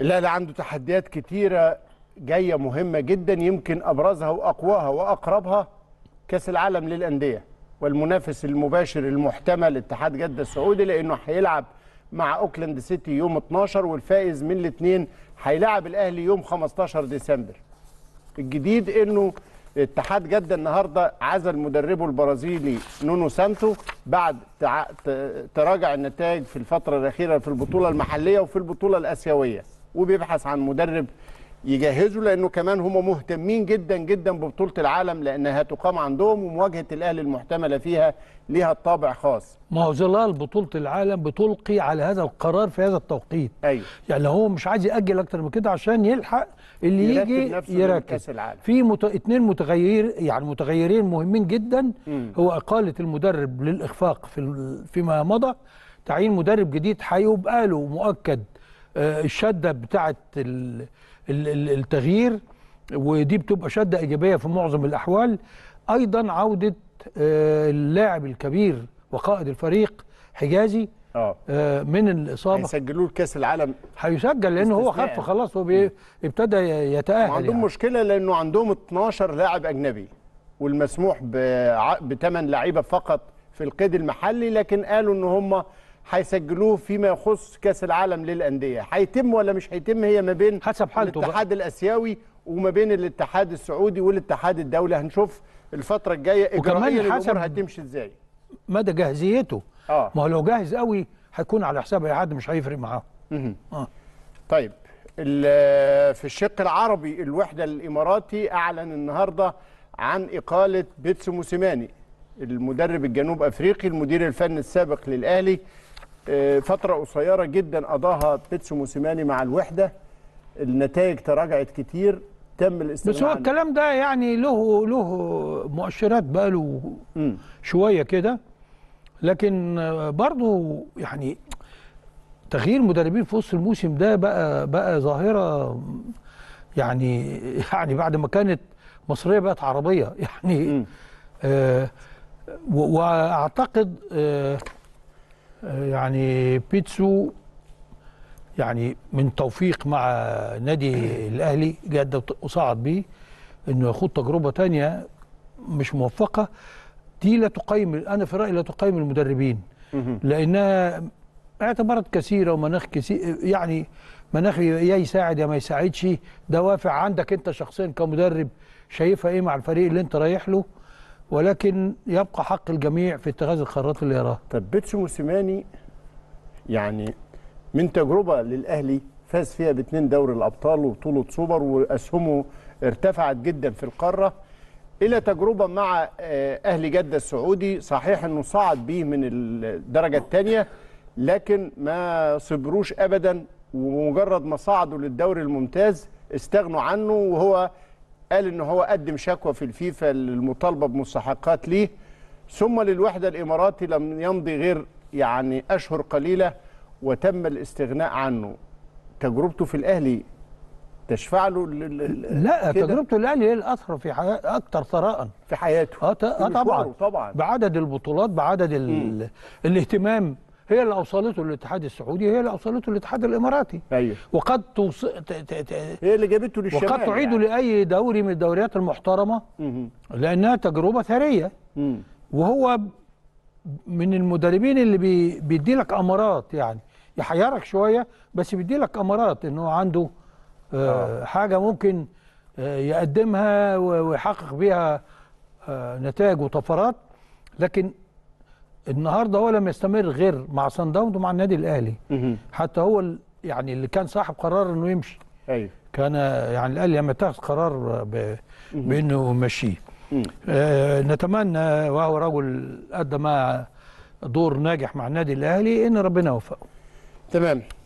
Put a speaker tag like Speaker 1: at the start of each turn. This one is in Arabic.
Speaker 1: الاهلي عنده تحديات كتيره جايه مهمه جدا يمكن ابرزها واقواها واقربها كاس العالم للانديه والمنافس المباشر المحتمل اتحاد جده السعودي لانه هيلعب مع اوكلاند سيتي يوم 12 والفائز من الاثنين هيلاعب الاهلي يوم 15 ديسمبر. الجديد انه اتحاد جده النهارده عزل مدربه البرازيلي نونو سانتو بعد تراجع النتائج في الفتره الاخيره في البطوله المحليه وفي البطوله الاسيويه. وبيبحث عن مدرب يجهزه لانه كمان هم مهتمين جدا جدا ببطوله العالم لانها هتقام عندهم ومواجهه الاهلي المحتمله فيها ليها طابع خاص.
Speaker 2: ما هو ظلال بطوله العالم بتلقي على هذا القرار في هذا التوقيت. ايوه يعني هو مش عايز ياجل اكتر من كده عشان يلحق اللي يجي نفسه العالم. في مت... اتنين متغير يعني متغيرين مهمين جدا م. هو اقاله المدرب للاخفاق في فيما مضى تعيين مدرب جديد هيبقى له مؤكد آه، الشده بتاعه التغيير ودي بتبقى شده ايجابيه في معظم الاحوال ايضا عوده آه، اللاعب الكبير وقائد الفريق حجازي أوه. آه، من الاصابه هيسجلوه لكاس العالم هيسجل
Speaker 1: لان هو خف خلاص هو ابتدى يتاهل عندهم يعني. مشكله لانه عندهم 12 لاعب اجنبي والمسموح بثمان لعيبه فقط في القيد المحلي لكن قالوا ان هم هيسجلوه فيما يخص كاس العالم للانديه هيتم ولا مش هيتم هي ما بين حسب حالته الاتحاد بقى. الاسيوي وما بين الاتحاد السعودي والاتحاد الدولي هنشوف الفتره الجايه اجرائيا حسب هتمشي ازاي
Speaker 2: مدى جاهزيته آه. ما هو لو جاهز قوي هيكون على حساب اي حد مش هيفرق معاه آه.
Speaker 1: طيب في الشق العربي الوحده الاماراتي اعلن النهارده عن اقاله بيتسو موسيماني المدرب الجنوب افريقي المدير الفني السابق للاهلي آه، فترة قصيرة جدا قضاها بيتسو موسيماني مع الوحدة النتائج تراجعت كتير تم الاستغناء بس هو
Speaker 2: الكلام ده يعني له له مؤشرات بقاله شوية كده لكن برضه يعني تغيير مدربين في وسط الموسم ده بقى بقى ظاهرة يعني يعني بعد ما كانت مصرية بقت عربية يعني آه واعتقد آه يعني بيتسو يعني من توفيق مع نادي الاهلي جده وصعد بيه انه يخوض تجربه تانية مش موفقه دي لا تقيم انا في رايي لا تقيم المدربين لانها اعتبرت كثيره ومناخ كثير يعني مناخ يا يساعد يا ما يساعدش دوافع عندك انت شخصيا كمدرب شايفها ايه مع الفريق اللي انت رايح له ولكن يبقى حق الجميع في اتخاذ القرارات اللي يراها
Speaker 1: طب بيتسو موسيماني يعني من تجربه للاهلي فاز فيها باثنين دوري الابطال وبطوله سوبر واسهمه ارتفعت جدا في القاره الى تجربه مع آه، اهلي جده السعودي صحيح انه صعد بيه من الدرجه الثانيه لكن ما صبروش ابدا ومجرد ما صعدوا للدوري الممتاز استغنوا عنه وهو قال ان هو قدم شكوى في الفيفا للمطالبه بمستحقات ليه ثم للوحده الاماراتي لم يمضي غير يعني اشهر قليله وتم الاستغناء عنه تجربته في الاهلي تشفع له لا تجربته
Speaker 2: الاهلي هي الاثر في حياته اكثر ثراء في حياته اه, أه، طبعا طبعا بعدد البطولات بعدد الاهتمام هي اللي اوصلته الاتحاد السعودي هي اللي اوصلته الاتحاد الاماراتي أيوه. وقد توص... ت... ت...
Speaker 1: ت... هي اللي جابته للشمال وقد تعيد يعني.
Speaker 2: لاي دوري من الدوريات المحترمه مم. لانها تجربه ثريه مم. وهو من المدربين اللي بي... بيدي لك امارات يعني يحيرك شويه بس بيدي لك امارات ان هو عنده آه. آه. حاجه ممكن آه يقدمها ويحقق بيها آه نتائج وطفرات لكن النهارده هو لم يستمر غير مع سان داونز ومع النادي الاهلي حتى هو يعني اللي كان صاحب قرار انه يمشي ايوه كان يعني الاهلي لما اتخذ قرار بانه يمشيه آه نتمنى وهو رجل قدم دور ناجح مع النادي الاهلي ان ربنا يوفقه تمام